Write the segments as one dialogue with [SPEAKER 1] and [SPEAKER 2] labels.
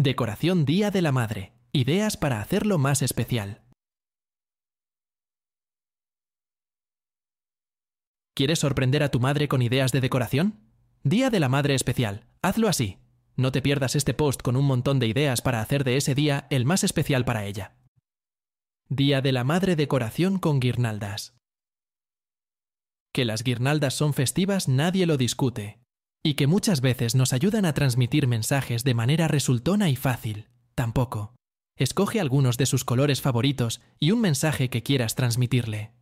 [SPEAKER 1] Decoración Día de la Madre. Ideas para hacerlo más especial. ¿Quieres sorprender a tu madre con ideas de decoración? Día de la Madre Especial. Hazlo así. No te pierdas este post con un montón de ideas para hacer de ese día el más especial para ella. Día de la Madre Decoración con guirnaldas. Que las guirnaldas son festivas nadie lo discute, y que muchas veces nos ayudan a transmitir mensajes de manera resultona y fácil. Tampoco. Escoge algunos de sus colores favoritos y un mensaje que quieras transmitirle.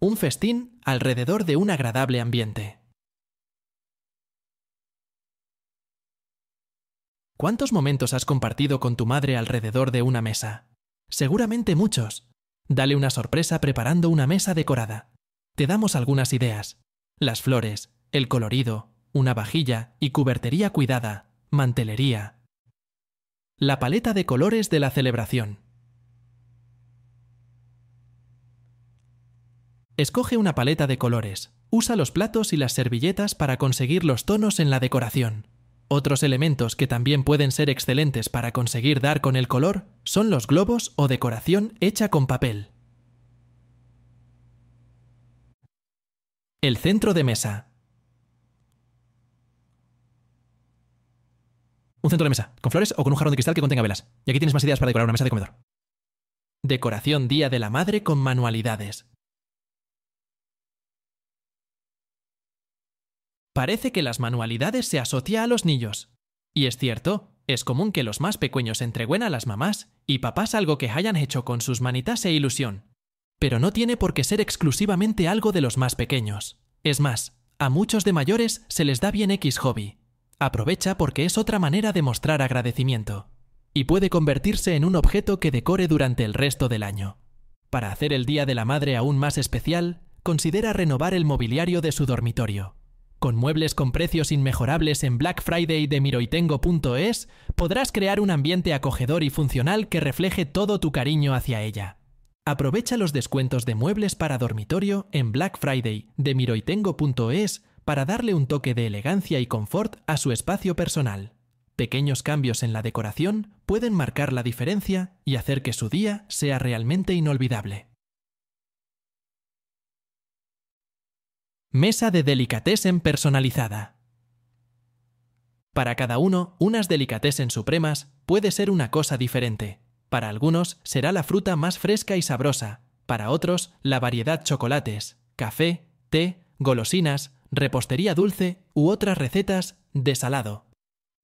[SPEAKER 1] Un festín alrededor de un agradable ambiente. ¿Cuántos momentos has compartido con tu madre alrededor de una mesa? Seguramente muchos. Dale una sorpresa preparando una mesa decorada. Te damos algunas ideas. Las flores, el colorido, una vajilla y cubertería cuidada, mantelería. La paleta de colores de la celebración. Escoge una paleta de colores. Usa los platos y las servilletas para conseguir los tonos en la decoración. Otros elementos que también pueden ser excelentes para conseguir dar con el color son los globos o decoración hecha con papel. El centro de mesa. Un centro de mesa, con flores o con un jarrón de cristal que contenga velas. Y aquí tienes más ideas para decorar una mesa de comedor. Decoración Día de la Madre con manualidades. Parece que las manualidades se asocia a los niños. Y es cierto, es común que los más pequeños entreguen a las mamás y papás algo que hayan hecho con sus manitas e ilusión. Pero no tiene por qué ser exclusivamente algo de los más pequeños. Es más, a muchos de mayores se les da bien X hobby, Aprovecha porque es otra manera de mostrar agradecimiento y puede convertirse en un objeto que decore durante el resto del año. Para hacer el Día de la Madre aún más especial, considera renovar el mobiliario de su dormitorio. Con muebles con precios inmejorables en Black Friday de miroitengo.es, podrás crear un ambiente acogedor y funcional que refleje todo tu cariño hacia ella. Aprovecha los descuentos de muebles para dormitorio en Black Friday de miroitengo.es para darle un toque de elegancia y confort a su espacio personal. Pequeños cambios en la decoración pueden marcar la diferencia y hacer que su día sea realmente inolvidable. Mesa de delicatessen personalizada. Para cada uno, unas delicatessen supremas puede ser una cosa diferente. Para algunos será la fruta más fresca y sabrosa, para otros la variedad chocolates, café, té, golosinas, repostería dulce u otras recetas de salado.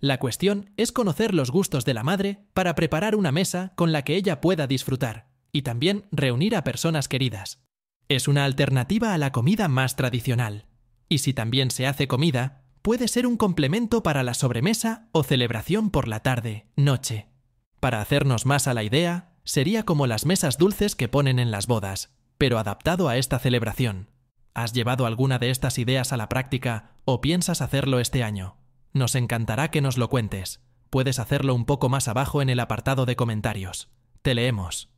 [SPEAKER 1] La cuestión es conocer los gustos de la madre para preparar una mesa con la que ella pueda disfrutar y también reunir a personas queridas. Es una alternativa a la comida más tradicional. Y si también se hace comida, puede ser un complemento para la sobremesa o celebración por la tarde, noche. Para hacernos más a la idea, sería como las mesas dulces que ponen en las bodas, pero adaptado a esta celebración. ¿Has llevado alguna de estas ideas a la práctica o piensas hacerlo este año? Nos encantará que nos lo cuentes. Puedes hacerlo un poco más abajo en el apartado de comentarios. Te leemos.